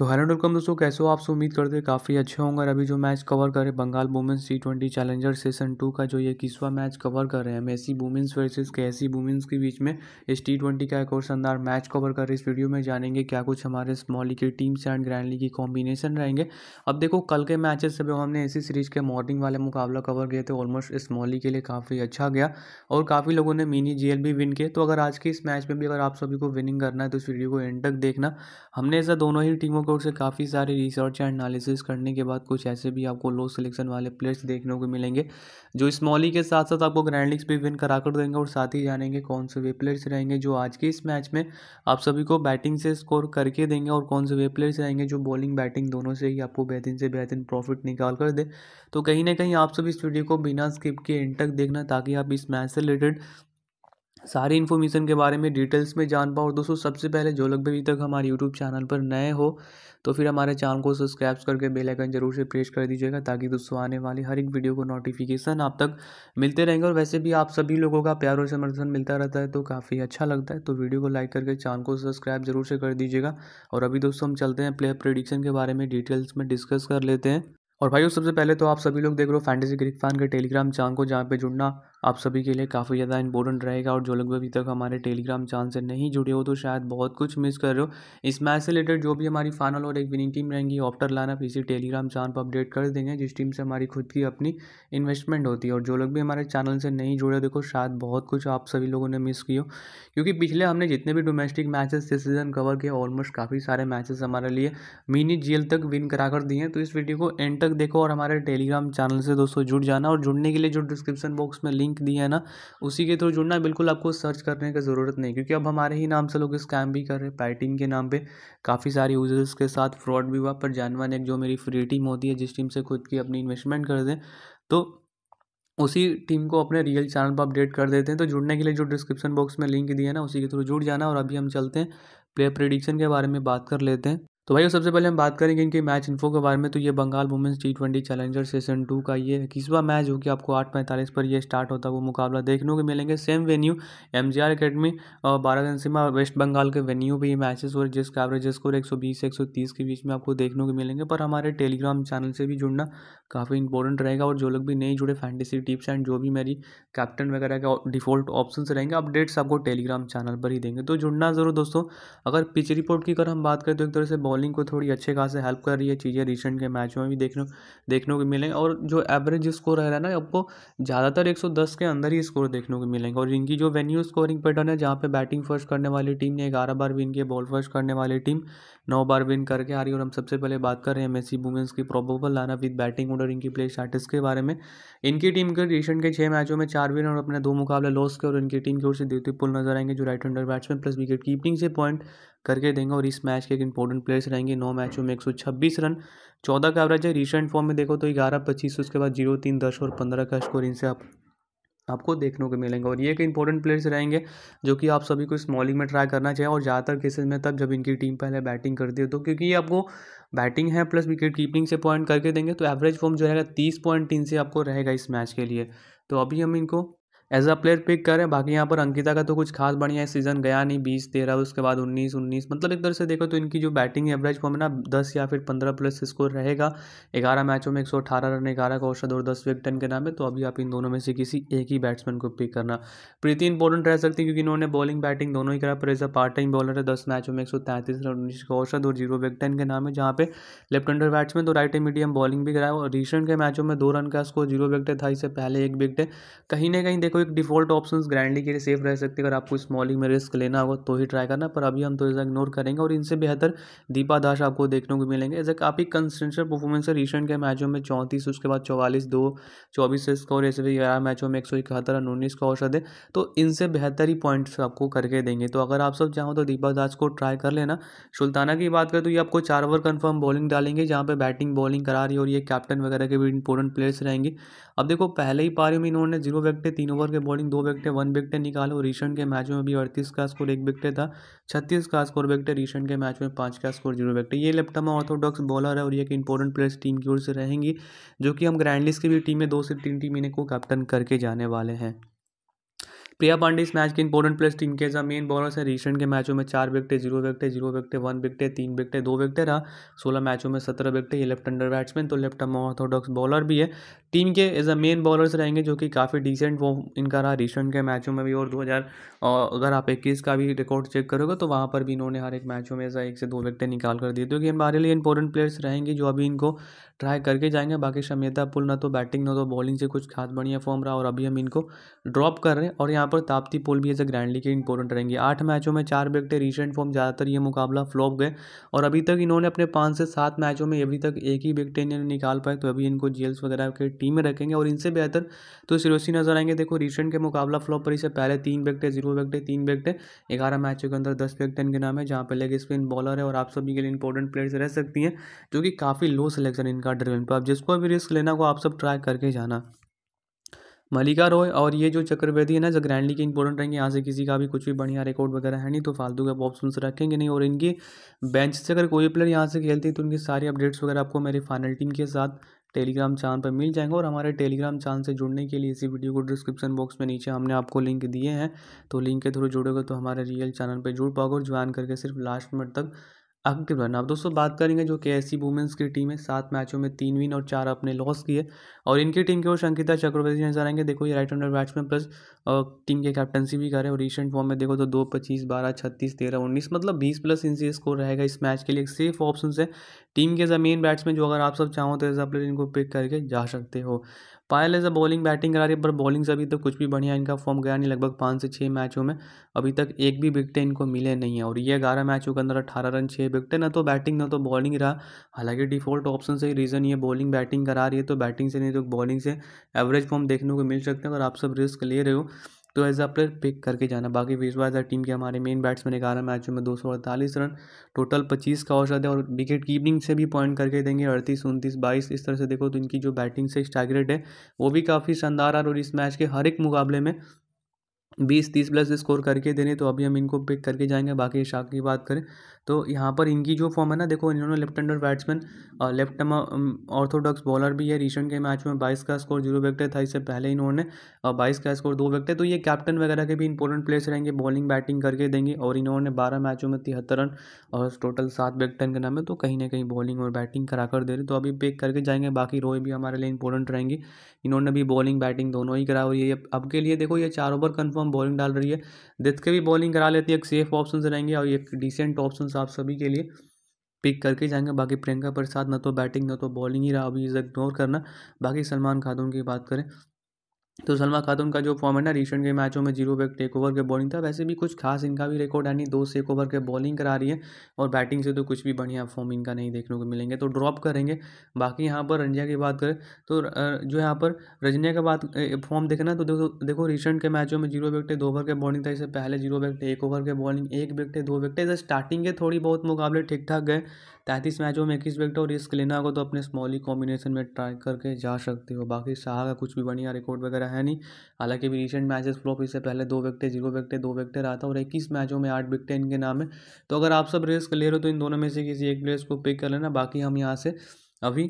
तो hello welcome दोस्तों कैसे हो आप उम्मीद करते हैं काफ़ी अच्छे होंगे अभी जो मैच कवर करें Bengal women's T twenty challenger session two का जो ये किसवा मैच कवर कर रहे हैं मेसी वुमेंस वर्सेस ऐसी वुमेंस के बीच में इस टी ट्वेंटी का एक और शानदार मैच कवर कर रहे इस वीडियो में जानेंगे क्या कुछ हमारे स्मॉल लीग की टीम्स एंड ग्रैंड लीग की कॉम्बिनेशन रहेंगे अब देखो कल के मैचेस से हमने ऐसी सीरीज के मॉर्निंग वाले मुकाबला कवर किए थे ऑलमोस्ट स्मॉल लीग के लिए काफ़ी अच्छा गया और काफ़ी लोगों ने मिनी जी भी विन किए तो अगर आज के इस मैच में भी अगर आप सभी को विनिंग करना है तो इस वीडियो को एंड तक देखना हमने ऐसा दोनों ही टीमों कोर्ट से काफ़ी सारे रिसर्च एंड एनालिसिस करने के बाद कुछ ऐसे भी आपको लो सिलेक्शन वाले प्लेयर्स देखने को मिलेंगे जो स्मॉली के साथ साथ आपको ग्रैंड लीग्स भी विन करा कर देंगे और साथ ही जानेंगे कौन से वे प्लेयर्स रहेंगे जो आज के इस मैच में आप सभी को बैटिंग से स्कोर करके देंगे और कौन से वे प्लेयर्स रहेंगे जो बॉलिंग बैटिंग दोनों से ही आपको बेहतरीन से बेहतरीन प्रॉफिट निकाल कर दे तो कहीं ना कहीं आप सभी इस वीडियो को बिना स्किप के एंड तक देखना ताकि आप इस मैच से रिलेटेड सारी इन्फॉर्मेशन के बारे में डिटेल्स में जान पाओ और दोस्तों सबसे पहले जो लोग भी अभी तक हमारे यूट्यूब चैनल पर नए हो तो फिर हमारे चैनल को सब्सक्राइब करके बेल आइकन जरूर से प्रेस कर दीजिएगा ताकि दोस्तों आने वाली हर एक वीडियो को नोटिफिकेशन आप तक मिलते रहेंगे और वैसे भी आप सभी लोगों का प्यार और समर्थन मिलता रहता है तो काफ़ी अच्छा लगता है तो वीडियो को लाइक करके चैनल को सब्सक्राइब जरूर से कर दीजिएगा और अभी दोस्तों हम चलते हैं प्लेयर प्रिडिक्शन के बारे में डिटेल्स में डिस्कस कर लेते हैं और भाई सबसे पहले तो आप सभी लोग देख रहे हो फैंटेसी क्रिक फैन के टेलीग्राम चैनल को जहाँ पे जुड़ना आप सभी के लिए काफ़ी ज़्यादा इंपॉर्टेंट रहेगा और जो लोग अभी तक हमारे टेलीग्राम चैनल से नहीं जुड़े हो तो शायद बहुत कुछ मिस कर रहे हो इस मैच से रिलेटेड जो भी हमारी फाइनल और एक विनिंग टीम रहेंगी ऑप्टर लाइनअप इसी टेलीग्राम चैनल पर अपडेट कर देंगे जिस टीम से हमारी खुद की अपनी इन्वेस्टमेंट होती है और जो लोग भी हमारे चैनल से नहीं जुड़े देखो शायद बहुत कुछ आप सभी लोगों ने मिस किया क्योंकि पिछले हमने जितने भी डोमेस्टिक मैचेस इस सीज़न कवर किए ऑलमोस्ट काफ़ी सारे मैचेस हमारे लिए मिनी जेल तक विन करा कर दिए तो इस वीडियो को एंड तक देखो और हमारे टेलीग्राम चैनल से दोस्तों जुड़ जाना और जुड़ने के लिए जो डिस्क्रिप्शन बॉक्स में लिंक लिंक दी है ना उसी के थ्रू जुड़ना बिल्कुल आपको सर्च करने की ज़रूरत नहीं क्योंकि अब हमारे ही नाम से लोग स्कैम भी कर रहे हैं पैटिंग के नाम पर काफ़ी सारे यूजर्स के साथ फ्रॉड भी हुआ पर जानवान एक जो मेरी फ्री टीम होती है जिस टीम से खुद की अपनी इन्वेस्टमेंट कर दें तो उसी टीम को अपने रियल चैनल पर अपडेट कर देते हैं तो जुड़ने के लिए जो डिस्क्रिप्शन बॉक्स में लिंक दिया है ना उसी के थ्रू जुड़ जाना और अभी हम चलते हैं प्ले प्रिडिक्शन के बारे में बात कर लेते हैं तो भाई सबसे पहले हम बात करेंगे इनके मैच इन्फो के बारे में तो ये Bengal women's T twenty challenger session two का ये इक्कीसवा मैच जो कि आपको आठ पैंतालीस पर ये स्टार्ट होता है वो मुकाबला देखने को मिलेंगे same venue M G R academy और बारह दिन बारागनसीमा वेस्ट बंगाल के वेन्यू पे ये मैचेस और जिसका एवरेज स्कोर एक सौ बीस एक सौ तीस के बीच में आपको देखने को मिलेंगे पर हमारे टेलीग्राम चैनल से भी जुड़ना काफ़ी इंपॉर्टेंट रहेगा और जो लोग भी नहीं जुड़े फैंटेसी टिप्स एंड जो भी मेरी कैप्टन वगैरह के डिफ़ॉल्ट ऑप्शन रहेंगे अपडेट्स आपको टेलीग्राम चैनल पर ही देंगे तो जुड़ना ज़रूर दोस्तों अगर पिच रिपोर्ट की अगर हम बात करें तो एक तरह से बॉल बॉलिंग को थोड़ी अच्छे खास हेल्प कर रही है चीज़ें रिसेंट के मैचों में भी देखने देखने को मिलेंगे और जो एवरेज स्कोर है ना आपको ज़्यादातर 110 के अंदर ही स्कोर देखने को मिलेंगे और इनकी जो वेन्यू स्कोरिंग पैटर्न है जहाँ पे बैटिंग फर्स्ट करने वाली टीम ने ग्यारह बार विन किया बॉल फर्स्ट करने वाली टीम नौ बार विन करके आ रही और हम सबसे पहले बात कर रहे हैं मेसी वुमेंस की प्रोबेबल लाना विद बैटिंग ऑर्डर इनकी प्ले स्टार्टिस के बारे में इनकी टीम के रिसेंट के छः मैचों में चार विन और अपने दो मुकाबले लॉस के और इनकी टीम की ओर से देवती पुल नजर आएंगे जो right hander batsman plus wicket keeping से पॉइंट करके देंगे और इस मैच के एक इंपॉर्टेंट प्लेयर्स रहेंगे नौ मैचों में एक सौ छब्बीस रन चौदह का एवरेज है रिसेंट फॉर्म में देखो तो ग्यारह पच्चीस उसके बाद जीरो तीन दस और पंद्रह का स्कोर इनसे आप आपको देखने को मिलेंगे और ये एक इंपॉर्टेंट प्लेयर्स रहेंगे जो कि आप सभी को इस मॉलिंग में ट्राई करना चाहिए और ज़्यादातर केसेस में तब जब इनकी टीम पहले बैटिंग करती है तो क्योंकि ये आपको बैटिंग है प्लस विकेट कीपिंग से पॉइंट करके देंगे तो एवरेज फॉर्म जो रहेगा तीस पॉइंट तीन से आपको रहेगा इस मैच के लिए तो अभी हम इनको एज अ प्लेयर पिक करें बाकी यहाँ पर अंकिता का तो कुछ खास बढ़िया सीजन गया नहीं बीस तेरह उसके बाद उन्नीस उन्नीस मतलब एक तरह से देखो तो इनकी जो बैटिंग एवरेज फॉर्म है ना दस या फिर पंद्रह प्लस स्कोर रहेगा ग्यारह मैचों में एक सौ अठारह रन ग्यारह का औसत और दस विकटन के नाम है तो अभी आप इन दोनों में से किसी एक ही बैट्समैन को पिक करना प्रीति इंपॉर्टेंट रह सकती है क्योंकि इन्होंने बॉलिंग बैटिंग दोनों ही करा पर as a part time bowler है दस मैचों में एक सौ तैंतीस रन उन्नीस का औसत और जीरो विकटन के नाम है जहाँ पे लेफ्ट एंडर बैट्समैन तो राइट मीडियम बॉलिंग भी कराया और रिसेंट के मैचों में दो रन का स्कोर जीरो विकटे था इससे पहले एक विकटे है कहीं ना कहीं देखो एक डिफ़ॉल्ट ऑप्शन ग्रैंडली के लिए सेफ रह सकते हैं अगर आपको स्मॉलिंग में रिस्क लेना होगा तो ही ट्राई करना पर अभी हम तो सा इग्नोर करेंगे और इनसे बेहतर दीपा दास आपको देखने को मिलेंगे एज ए काफ़ी कंसिस्टेंट परफॉर्मेंस है रिसेंट के मैचों में चौंतीस उसके बाद चौवालीस दो चौबीस इसका और ऐसे भी ग्यारह मैचों में एक सौ इकहत्तर रन उन्नीस का औसत है तो इनसे बेहतर ही पॉइंट्स आपको करके देंगे तो अगर आप सब चाहो तो दीपा दास को ट्राई कर लेना सुल्ताना की बात करें तो ये आपको चार ओवर कन्फर्म बॉलिंग डालेंगे जहाँ पर बैटिंग बॉलिंग करा रही है और ये कैप्टन वगैरह के भी इंपॉर्टेंट प्लेयर्स रहेंगे अब देखो पहले ही पारी में इन्होंने जीरो विकेट तीन ओवर के बॉलिंग दो विकटे वन विकटें निकालो रिसेंट के मैचों में भी अड़तीस का स्कोर एक विकटे था छत्तीस का स्कोर विकटे रिसेंट के मैच में पाँच का स्कोर जीरो विकटे ये लेप्टमा ऑर्थोडॉक्स बॉलर है और ये एक इंपॉर्टेंट प्लेयर्स टीम की ओर से रहेंगी जो कि हम ग्रैंडलिस की भी टीम में दो से तीन टीम इन्हें को कैप्टन करके जाने वाले हैं प्रिया पांडे इस मैच के इंपॉर्टेंट प्लेस टीम के एज मेन बॉलर है रिसेंट के मैचों में चार wicket zero wicket zero wicket one wicket तीन विकटे दो विकटे रहा सोलह मैचों में सत्रह विकटे ये लेफ्ट अंडर बैट्समैन तो लेफ्ट आर्म ऑर्थोडॉक्स बॉलर भी है टीम के एज अ मेन बॉलर्स रहेंगे जो कि काफ़ी डिसेंट वो इनका रहा रिसेंट के मैचों में भी और दो हज़ार अगर आप इक्कीस का भी रिकॉर्ड चेक करोगे तो वहाँ पर भी इन्होंने हर एक मैचों में एक से दो विकटे निकाल कर दिए तो कि हमारे लिए इंपॉर्टेंट प्लेयर्स रहेंगे जो अभी इनको ट्राई करके जाएंगे बाकी शमेता पुल ना तो बैटिंग ना तो बॉलिंग से कुछ खास बढ़िया फॉर्म रहा और अभी हम इनको ड्रॉप कर रहे हैं और यहाँ पर ताप्ती पुल भी एज ए ग्रैंड लीग के इंपॉर्टेंट रहेंगे आठ मैचों में चार विकटे रिसेंट फॉर्म ज़्यादातर ये मुकाबला फ्लॉप गए और अभी तक इन्होंने अपने पाँच से सात मैचों में अभी तक एक ही विकटे इन्होंने निकाल पाए तो अभी इनको जेल्स वगैरह के टीम में रखेंगे और इनसे बेहतर तो सिरोसी नजर आएंगे देखो रिसेंट के मुकाबला फ्लॉप पर इससे पहले तीन है जीरो है तीन विकटें ग्यारह मैचों के अंदर दस विकटें इनके नाम है जहाँ पर लेग स्पिन बॉलर है और आप सभी के लिए इंपॉर्टेंट प्लेयर्स रह सकती हैं जो कि काफ़ी लो सिलेक्शन इनका का ड्रिल पर जिसको भी रिस्क लेना को आप सब ट्राई करके जाना मलिका रॉय और ये जो चक्रवेदी है ना जो ग्रैंडली के इंपॉर्टेंट रहेंगे यहाँ से किसी का भी कुछ भी बढ़िया रिकॉर्ड वगैरह है नहीं तो फालतू के ऑप्शन रखेंगे नहीं और इनकी बेंच से अगर कोई प्लेयर यहाँ से खेलती हैं तो उनकी सारी अपडेट्स वगैरह आपको मेरे फाइनल टीम के साथ टेलीग्राम चैनल पर मिल जाएंगे और हमारे टेलीग्राम चैनल से जुड़ने के लिए इसी वीडियो को डिस्क्रिप्शन बॉक्स में नीचे हमने आपको लिंक दिए हैं तो लिंक के थ्रू जुड़ेगा तो हमारे रियल चैनल पर जुड़ पाओगे और ज्वाइन करके सिर्फ लास्ट मिनट तक आगे के अब दोस्तों बात करेंगे जो के एस वुमेंस की टीम है सात मैचों में तीन विन और चार अपने लॉस किए और इनकी टीम के और शंकिता चक्रवर्ती नजर आएंगे देखो ये right hander batsman plus team के कैप्टनसी भी करे और रिसेंट फॉर्म में देखो तो दो पच्चीस बारह छत्तीस तेरह उन्नीस मतलब बीस प्लस इनसे स्कोर रहेगा इस मैच के लिए सेफ ऑप्शन है टीम के मेन बैट्समैन जो अगर आप सब चाहो तो एज अ प्लेयर इनको पिक करके जा सकते हो पायल ऐसा बॉलिंग बैटिंग करा रही है पर बॉलिंग से अभी तक तो कुछ भी बढ़िया इनका फॉर्म गया नहीं लगभग पाँच से छः मैचों में अभी तक एक भी विकटें इनको मिले नहीं है और ये ग्यारह मैचों के अंदर अठारह रन छः विकटें ना तो बैटिंग ना तो बॉलिंग रहा हालांकि डिफॉल्ट ऑप्शन से ही रीज़न ये बॉलिंग बैटिंग करा रही है तो बैटिंग से नहीं तो बॉलिंग से एवरेज फॉर्म देखने को मिल सकते हैं अगर आप सब रिस्क ले रहे हो तो एज अ प्लेयर पिक करके जाना बाकी विश्वास टीम के हमारे मेन बैट्समैन ग्यारह मैचों में दो सौ अड़तालीस रन टोटल पच्चीस का औसत है और विकेट कीपिंग से भी पॉइंट करके देंगे अड़तीस उनतीस बाईस इस तरह से देखो तो इनकी जो बैटिंग से स्टैग है वो भी काफ़ी शानदार है और इस मैच के हर एक मुकाबले में बीस तीस प्लस स्कोर करके दे रहे तो अभी हम इनको पिक करके जाएंगे बाकी शाख की बात करें तो यहाँ पर इनकी जो फॉर्म है ना देखो इन्होंने लेफ्ट हैंडर बैट्समैन और लेफ्ट ऑर्थोडॉक्स बॉलर भी है रिसेंट के मैच में बाईस का स्कोर जीरो विकेट था इससे पहले इन्होंने बाईस का स्कोर दो विकेट तो ये कैप्टन वगैरह के भी इंपॉर्टेंट प्लेयर्स रहेंगे बॉलिंग बैटिंग करके देंगे और इन्होंने बारह मैचों में तिहत्तर रन और टोटल सात विकेट के नाम है तो कहीं ना कहीं बॉलिंग और बैटिंग करा कर दे रहे तो अभी पिक करके जाएंगे बाकी रोए भी हमारे लिए इंपॉर्टेंट रहेंगे इन्होंने भी बॉलिंग बैटिंग दोनों ही करा और ये अब के लिए देखो ये चार ओवर कन्फर्म फॉर्म बॉलिंग डाल रही है दित के भी बॉलिंग करा लेती है एक सेफ ऑप्शन रहेंगे और एक डिसेंट ऑप्शन आप सभी के लिए पिक करके जाएंगे बाकी प्रियंका प्रसाद ना तो बैटिंग ना तो बॉलिंग ही रहा अभी इग्नोर करना बाकी सलमान खातून की बात करें तो सलमा खातून का जो फॉर्म है ना रिसेंट के मैचों में जीरो बैक टेक ओवर के बॉलिंग था वैसे भी कुछ खास इनका भी रिकॉर्ड है नहीं दो से एक ओवर के बॉलिंग करा रही है और बैटिंग से तो कुछ भी बढ़िया फॉर्म इनका नहीं देखने को मिलेंगे तो ड्रॉप करेंगे बाकी यहाँ पर रंजिया की बात करें तो जो यहाँ पर रंजिया का बात फॉर्म देखना तो देखो देखो रिसेंट के मैचों में जीरो विकटे दो ओवर के बॉलिंग था इससे पहले जीरो विकटे एक ओवर के बॉलिंग एक विकटे दो विकटे स्टार्टिंग के थोड़ी बहुत मुकाबले ठीक ठाक गए तैंतीस मैचों में इक्कीस विकेट और इस लेना को तो अपने स्मॉली कॉम्बिनेशन में ट्राई करके जा सकते हो बाकी शाह का कुछ भी बढ़िया रिकॉर्ड वगैरह है नहीं हालांकि अभी रिसेंट मैचेस फ्लॉप इससे पहले दो विकटे जीरो विकटे दो विकटें रहा था और इक्कीस मैचों में आठ विकटे इनके नाम है तो अगर आप सब रेस ले रहे हो तो इन दोनों में से किसी एक प्लेयर्स को पिक कर लेना बाकी हम यहाँ से अभी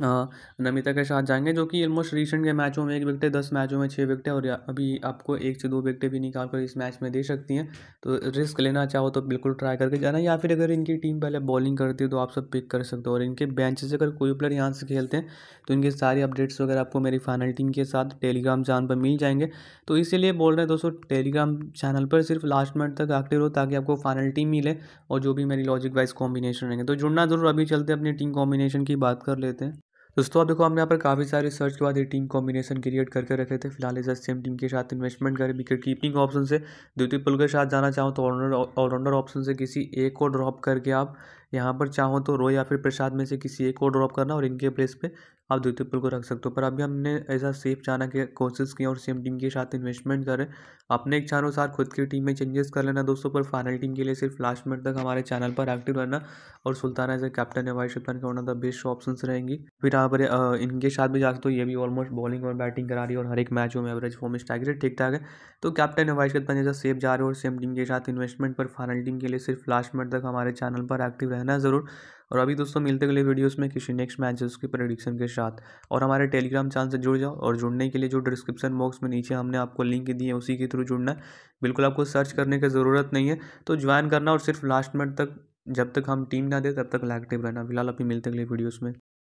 नमिता के साथ जाएंगे जो कि ऑलमोस्ट रिसेंट के मैचों में एक विकटें दस मैचों में छः विकटे और अभी आपको एक से दो विकटे भी निकाल कर इस मैच में दे सकती हैं तो रिस्क लेना चाहो तो बिल्कुल ट्राई करके जाना या फिर अगर इनकी टीम पहले बॉलिंग करती है तो आप सब पिक कर सकते हो और इनके बेंच से अगर कोई प्लेयर यहाँ से खेलते हैं तो इनके सारी अपडेट्स वगैरह आपको मेरी फाइनल टीम के साथ टेलीग्राम चैनल पर मिल जाएंगे तो इसीलिए बोल रहे हैं दोस्तों टेलीग्राम चैनल पर सिर्फ लास्ट मिनट तक एक्टिव रहो ताकि आपको फाइनल टीम मिले और जो भी मेरी लॉजिक वाइज कॉम्बिनेशन रहेंगे तो जुड़ना जरूर अभी चलते अपनी टीम कॉम्बिनेशन की बात कर लेते हैं दोस्तों आप देखो हमने यहाँ पर काफ़ी सारे सर्च के बाद ये टीम कॉम्बिनेशन क्रिएट करके रखे थे फिलहाल इस सेम टीम के साथ इन्वेस्टमेंट करें विकेट कीपिंग ऑप्शन से द्वितीय पुल के साथ जाना चाहो तो ऑलराउंडर ऑलराउंडर ऑप्शन से किसी एक को ड्रॉप करके आप यहाँ पर चाहो तो रो या फिर प्रसाद में से किसी एक को ड्रॉप करना और इनके प्लेस पे आप द्वितीय पुल को रख सकते हो पर अभी हमने ऐसा सेफ जाना की कोशिश की और सेम टीम के साथ इन्वेस्टमेंट करें अपने इच्छा अनुसार खुद की टीम में चेंजेस कर लेना दोस्तों पर फाइनल टीम के लिए सिर्फ लास्ट मिनट तक हमारे चैनल पर एक्टिव रहना और सुल्ताना एज ए कैप्टन है वाइस कैप्टन का होना द बेस्ट ऑप्शन रहेंगी फिर यहाँ पर इनके साथ भी जा सकते हो ये भी ऑलमोस्ट बॉलिंग और बैटिंग करा रही है और हर एक मैच में एवरेज फॉर्म स्टाइगर ठीक ठाक है तो कैप्टन है वाइस कैप्टन जैसा सेफ जा रहे हो और सेम टीम के साथ इन्वेस्टमेंट पर फाइनल टीम के लिए सिर्फ लास्ट मिनट तक हमारे चैनल पर एक्टिव रहना जरूर और अभी दोस्तों मिलते अगले वीडियोस में किसी नेक्स्ट मैच के प्रडिक्शन के साथ और हमारे टेलीग्राम चैनल से जुड़ जाओ और जुड़ने के लिए जो डिस्क्रिप्शन बॉक्स में नीचे हमने आपको लिंक दिए उसी के थ्रू जुड़ना है बिल्कुल आपको सर्च करने की ज़रूरत नहीं है तो ज्वाइन करना और सिर्फ लास्ट मिनट तक जब तक हम टीम ना दे तब तक एक्टिव रहना फिलहाल अभी मिलते अगले वीडियोज़ में